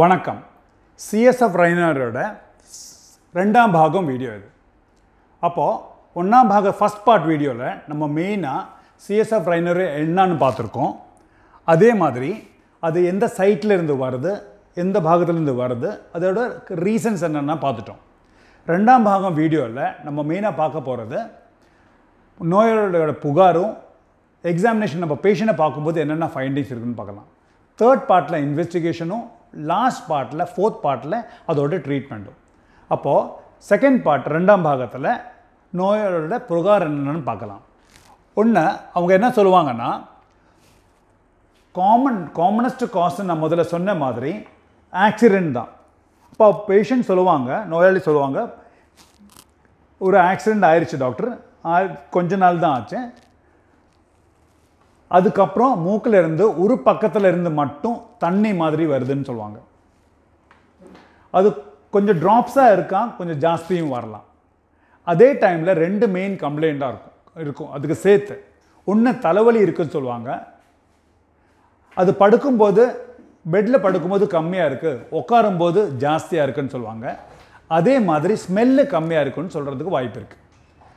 வணக்கம் சிஎஸ்எஃப் ரைனரோட ரெண்டாம் பாகம் வீடியோ இது அப்போது ஒன்றாம் பாகம் ஃபஸ்ட் பார்ட் வீடியோவில் நம்ம மெயினாக சிஎஸ்எஃப் ரைனர் என்னன்னு பார்த்துருக்கோம் அதே மாதிரி அது எந்த சைட்டில் இருந்து வருது எந்த பாகத்துலேருந்து வருது அதோட ரீசன்ஸ் என்னென்னா பார்த்துட்டோம் ரெண்டாம் பாகம் வீடியோவில் நம்ம மெயினாக பார்க்க போகிறது நோயாளியோட புகாரும் எக்ஸாமினேஷன் நம்ம பேஷண்ட்டை பார்க்கும்போது என்னென்ன ஃபைண்டிங்ஸ் இருக்குதுன்னு பார்க்கலாம் தேர்ட் பார்ட்டில் இன்வெஸ்டிகேஷனும் லாஸ்ட் பார்ட்டில் ஃபோர்த் பார்ட்டில் அதோட ட்ரீட்மெண்ட்டும் அப்போது செகண்ட் பார்ட் ரெண்டாம் பாகத்தில் நோயோட புகார் என்னென்னு பார்க்கலாம் ஒன்று அவங்க என்ன சொல்லுவாங்கன்னா காமன் காமனஸ்ட் காஸ்ன்னு நான் முதல்ல சொன்ன மாதிரி ஆக்சிடெண்ட் தான் இப்போ பேஷண்ட் சொல்லுவாங்க நோயாளி சொல்லுவாங்க ஒரு ஆக்சிடெண்ட் ஆயிடுச்சு டாக்டர் கொஞ்ச நாள் தான் ஆச்சு அதுக்கப்புறம் மூக்கில் இருந்து ஒரு பக்கத்தில் இருந்து மட்டும் தண்ணி மாதிரி வருதுன்னு சொல்லுவாங்க அது கொஞ்சம் ட்ராப்ஸாக இருக்கா கொஞ்சம் ஜாஸ்தியும் வரலாம் அதே டைமில் ரெண்டு மெயின் கம்ப்ளைண்ட்டாக இருக்கும் இருக்கும் அதுக்கு சேர்த்து ஒன்று தலைவலி இருக்குன்னு சொல்லுவாங்க அது படுக்கும்போது பெட்டில் படுக்கும்போது கம்மியாக இருக்குது உட்காரும்போது ஜாஸ்தியாக இருக்குதுன்னு சொல்லுவாங்க அதே மாதிரி ஸ்மெல்லு கம்மியாக இருக்குன்னு சொல்கிறதுக்கு வாய்ப்பு இருக்குது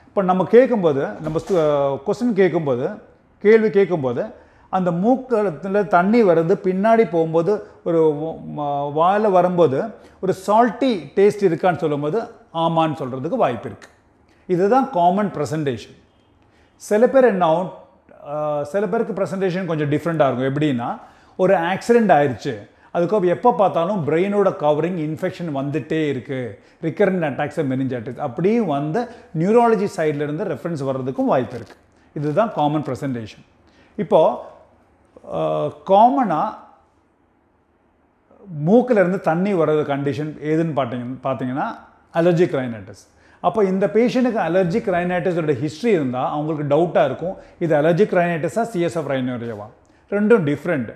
இப்போ நம்ம கேட்கும்போது நம்ம கொஸ்டின் கேட்கும்போது கேள்வி கேட்கும்போது அந்த மூக்கத்தில் தண்ணி வர்றது பின்னாடி போகும்போது ஒரு வாயில் வரும்போது ஒரு சால்ட்டி டேஸ்ட் இருக்கான்னு சொல்லும்போது ஆமான்னு சொல்கிறதுக்கு வாய்ப்பு இருக்குது இதுதான் காமன் ப்ரெசன்டேஷன் சில பேர் என்ன சில பேருக்கு ப்ரெசன்டேஷன் கொஞ்சம் டிஃப்ரெண்ட்டாக இருக்கும் எப்படின்னா ஒரு ஆக்சிடெண்ட் ஆயிடுச்சு அதுக்கப்புறம் எப்போ பார்த்தாலும் பிரெயினோட கவரிங் இன்ஃபெக்ஷன் வந்துகிட்டே இருக்குது ரிக்கரண்ட் அட்டாக்ஸை மெனிஞ்சாட்டிஸ் அப்படியும் வந்து நியூராலஜி சைட்லேருந்து ரெஃபரன்ஸ் வர்றதுக்கும் வாய்ப்பு இருக்குது இதுதான் காமன் ப்ரெசன்டேஷன் இப்போது காமனாக மூக்கிலேருந்து தண்ணி வர்றது கண்டிஷன் ஏதுன்னு பார்த்தீங்க பார்த்தீங்கன்னா அலர்ஜிக் ரைனைட்டிஸ் அப்போ இந்த பேஷண்ட்டுக்கு அலர்ஜிக் ரைனைட்டிஸோட ஹிஸ்ட்ரி இருந்தால் அவங்களுக்கு டவுட்டாக இருக்கும் இது அலர்ஜிக் ரைனைட்டிஸாக சிஎஸ்எஃப் ரைனோரியவா ரெண்டும் டிஃப்ரெண்ட்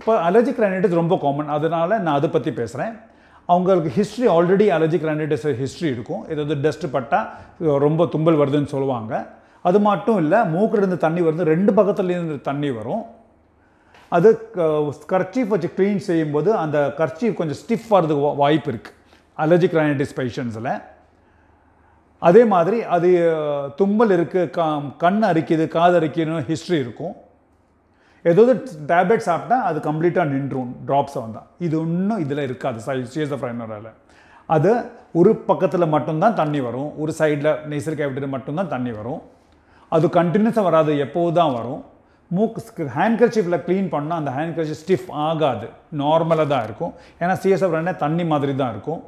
இப்போ அலர்ஜிக் ரைனைட்டிஸ் ரொம்ப காமன் அதனால் நான் அதை பற்றி பேசுகிறேன் அவங்களுக்கு history already allergic rhinitis history இருக்கும் இது வந்து டஸ்ட் பட்டால் ரொம்ப தும்பல் வருதுன்னு சொல்லுவாங்க அது மட்டும் இல்லை மூக்கிலிருந்து தண்ணி வருது ரெண்டு பக்கத்துலேருந்து தண்ணி வரும் அது கர்ச்சீஃப் வச்சு க்ளீன் செய்யும்போது அந்த கர்ச்சீஃப் கொஞ்சம் ஸ்டிஃப் ஆகிறதுக்கு வாய்ப்பு இருக்குது அலர்ஜிக் கிரானிட்டிஸ் பேஷன்ஸில் அதே மாதிரி அது தும்மல் இருக்குது க கண் அரிக்கிது காது அரிக்கணும் ஹிஸ்ட்ரி இருக்கும் ஏதாவது டேப்லெட் சாப்பிட்டா அது கம்ப்ளீட்டாக நின்றும் ட்ராப்ஸ் வந்தால் இது ஒன்றும் இதில் இருக்காது சிஎஸ்எஃப்ரைனரால் அது ஒரு பக்கத்தில் மட்டும்தான் தண்ணி வரும் ஒரு சைடில் நெய்சல் கேபிட்டில் மட்டும்தான் தண்ணி வரும் அது கண்டினியூஸாக வராது எப்போது தான் வரும் மூக்கு ஹேண்ட் கர்ச்சீஃபில் க்ளீன் பண்ணால் அந்த ஹேண்ட் கர்ச்சி ஸ்டிஃப் ஆகாது நார்மலாக தான் இருக்கும் ஏன்னா சிஎஸ்எஃப் ரன்ன தண்ணி மாதிரி தான் இருக்கும்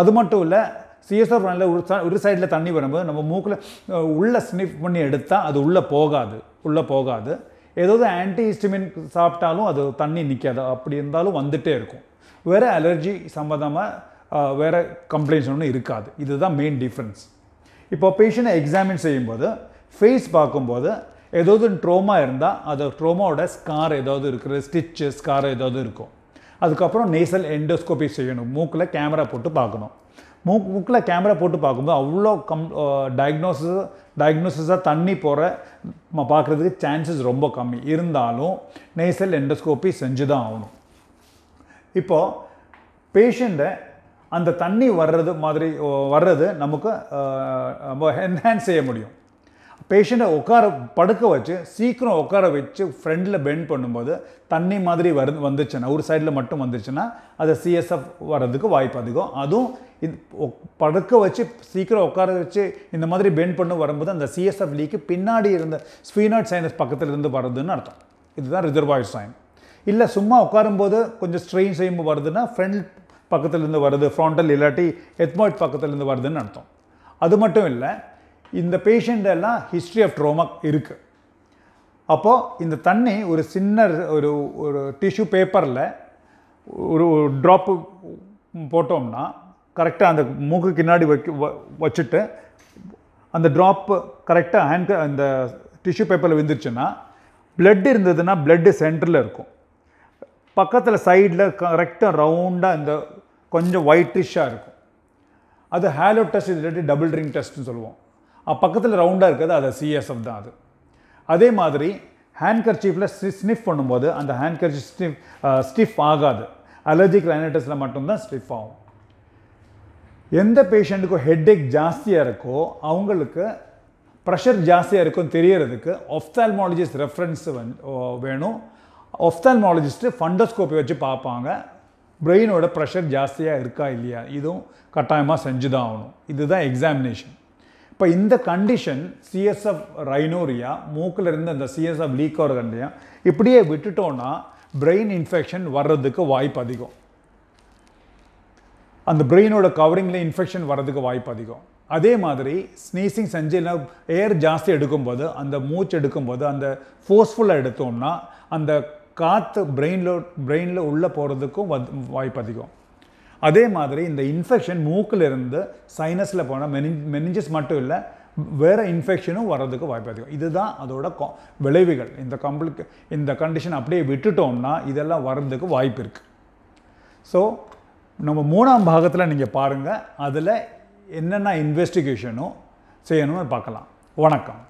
அது மட்டும் இல்லை சிஎஸ்எஃப் ரன்னில் ஒரு ஒரு சைடில் தண்ணி வரும்போது நம்ம மூக்கில் உள்ளே ஸ்னிஃப் பண்ணி எடுத்தால் அது உள்ளே போகாது உள்ளே போகாது ஏதாவது ஆன்டிஹிஸ்டிமின் சாப்பிட்டாலும் அது தண்ணி நிற்காது அப்படி இருந்தாலும் வந்துகிட்டே இருக்கும் வேறு அலர்ஜி சம்மந்தமாக வேறு கம்ப்ளைண்ட்ஸ் ஒன்றும் இருக்காது இதுதான் மெயின் டிஃப்ரென்ஸ் இப்போ பேஷண்ட்டை எக்ஸாமின் செய்யும்போது ஃபேஸ் பார்க்கும்போது ஏதாவது ட்ரோமா இருந்தால் அது ட்ரோமாவோட ஸ்கார் ஏதாவது இருக்கிற ஸ்டிச்சு ஸ்கார் ஏதாவது இருக்கும் அதுக்கப்புறம் நேசல் எண்டோஸ்கோபி செய்யணும் மூக்கில் கேமரா போட்டு பார்க்கணும் மூ மூக்கில் கேமரா போட்டு பார்க்கும்போது அவ்வளோ கம் டயக்னோசிஸ் டயக்னோசிஸாக தண்ணி போகிற பார்க்குறதுக்கு சான்சஸ் ரொம்ப கம்மி இருந்தாலும் நேசல் எண்டோஸ்கோப்பி செஞ்சு தான் ஆகணும் இப்போது பேஷண்ட்டை அந்த தண்ணி வர்றது மாதிரி வர்றது நமக்கு நம்ம என்ஹான்ஸ் செய்ய முடியும் பேஷண்ட்டை உட்கார படுக்க வச்சு சீக்கிரம் உட்கார வச்சு ஃப்ரெண்டில் பெண்ட் பண்ணும்போது தண்ணி மாதிரி வரு வந்துச்சுன்னா ஒரு சைடில் மட்டும் வந்துச்சுன்னா அது சிஎஸ்எஃப் வர்றதுக்கு வாய்ப்பு அதிகம் அதுவும் இது படுக்க வச்சு சீக்கிரம் உட்கார வச்சு இந்த மாதிரி பெண்ட் பண்ண வரும்போது அந்த சிஎஸ்எஃப் லீக்கு பின்னாடி இருந்த ஸ்வீனாட் சைனஸ் பக்கத்தில் இருந்து வர்றதுன்னு அர்த்தம் இதுதான் ரிசர்வாயர் சைன் இல்லை சும்மா உட்காரும்போது கொஞ்சம் ஸ்ட்ரெயின் செய்யும்போது வருதுன்னா ஃப்ரெண்ட் பக்கத்துலேருந்து வருது ஃப்ரண்டல் இல்லாட்டி ஹெட்மாய்ட் பக்கத்துலேருந்து வருதுன்னு அர்த்தம் அது மட்டும் இல்லை இந்த பேஷண்ட்டெல்லாம் ஹிஸ்ட்ரி ஆஃப் ட்ரோமா இருக்குது அப்போது இந்த தண்ணி ஒரு சின்ன ஒரு ஒரு டிஷ்யூ பேப்பரில் ஒரு ட்ராப்பு போட்டோம்னா கரெக்டாக அந்த மூக்கு கின்னாடி வைக்க வச்சுட்டு அந்த ட்ராப்பு கரெக்டாக ஹேண்ட் அந்த டிஷ்யூ பேப்பரில் விழுந்துருச்சுன்னா பிளட் இருந்ததுன்னா பிளட்டு சென்டரில் இருக்கும் பக்கத்தில் சைடில் கரெக்டாக ரவுண்டாக இந்த கொஞ்சம் ஒயிட்ரிஷாக இருக்கும் அது ஹேலோ டெஸ்ட் இல்லாட்டி டபுள் ட்ரிங் டெஸ்ட்னு சொல்லுவோம் பக்கத்தில் ரவுண்டாக இருக்கிறது அது சிஎஸ்எஃப் தான் அது அதே மாதிரி ஹேண்ட் கர்ச்சீஃபில் ஸ்னிஃப் பண்ணும்போது அந்த ஹேண்ட் ஸ்டிஃப் ஸ்டிஃப் ஆகாது அலர்ஜிக் ரைனட்டிஸில் மட்டும்தான் ஸ்டிஃப் ஆகும் எந்த பேஷண்ட்டுக்கும் ஹெட்டேக் ஜாஸ்தியாக இருக்கோ அவங்களுக்கு ப்ரெஷர் ஜாஸ்தியாக இருக்கும் தெரியறதுக்கு ஒஃப்தால்மாலஜிஸ்ட் ரெஃபரன்ஸ் வந்து வேணும் ஒஃப்தால்மாலஜிஸ்ட்டு ஃபண்டோஸ்கோப்பி வச்சு பார்ப்பாங்க பிரெயினோட ப்ரெஷர் ஜாஸ்தியாக இருக்கா இல்லையா இதுவும் கட்டாயமாக செஞ்சு தான் ஆகணும் இதுதான் எக்ஸாமினேஷன் இப்போ இந்த கண்டிஷன் சிஎஸ்எஃப் ரைனோரியா மூக்கில் இருந்து அந்த சிஎஸ்எஃப் லீக் ஆகிற கண்டியா இப்படியே விட்டுட்டோன்னா பிரெயின் இன்ஃபெக்ஷன் வர்றதுக்கு வாய்ப்பு அதிகம் அந்த பிரெயினோட கவரிங்கில் இன்ஃபெக்ஷன் வர்றதுக்கு வாய்ப்பு அதிகம் அதே மாதிரி ஸ்னீசிங் செஞ்சில் ஏர் ஜாஸ்தி எடுக்கும்போது அந்த மூச்சு எடுக்கும்போது அந்த ஃபோர்ஸ்ஃபுல்லாக எடுத்தோம்னா அந்த காற்று பிரெயினில் பிரெயினில் உள்ளே போகிறதுக்கும் வாய்ப்பு அதிகம் அதே மாதிரி இந்த இன்ஃபெக்ஷன் மூக்கில் இருந்து சைனஸில் போனால் மெனி மெனிஞ்சஸ் மட்டும் இல்லை வேறு இன்ஃபெக்ஷனும் வர்றதுக்கு வாய்ப்பு அதிகம் இதுதான் அதோட கா விளைவுகள் இந்த கம்ப்ளிக் இந்த கண்டிஷன் அப்படியே விட்டுட்டோம்னா இதெல்லாம் வர்றதுக்கு வாய்ப்பு இருக்குது ஸோ நம்ம மூணாம் பாகத்தில் நீங்கள் பாருங்கள் அதில் என்னென்ன இன்வெஸ்டிகேஷனும் செய்யணும்னு பார்க்கலாம் வணக்கம்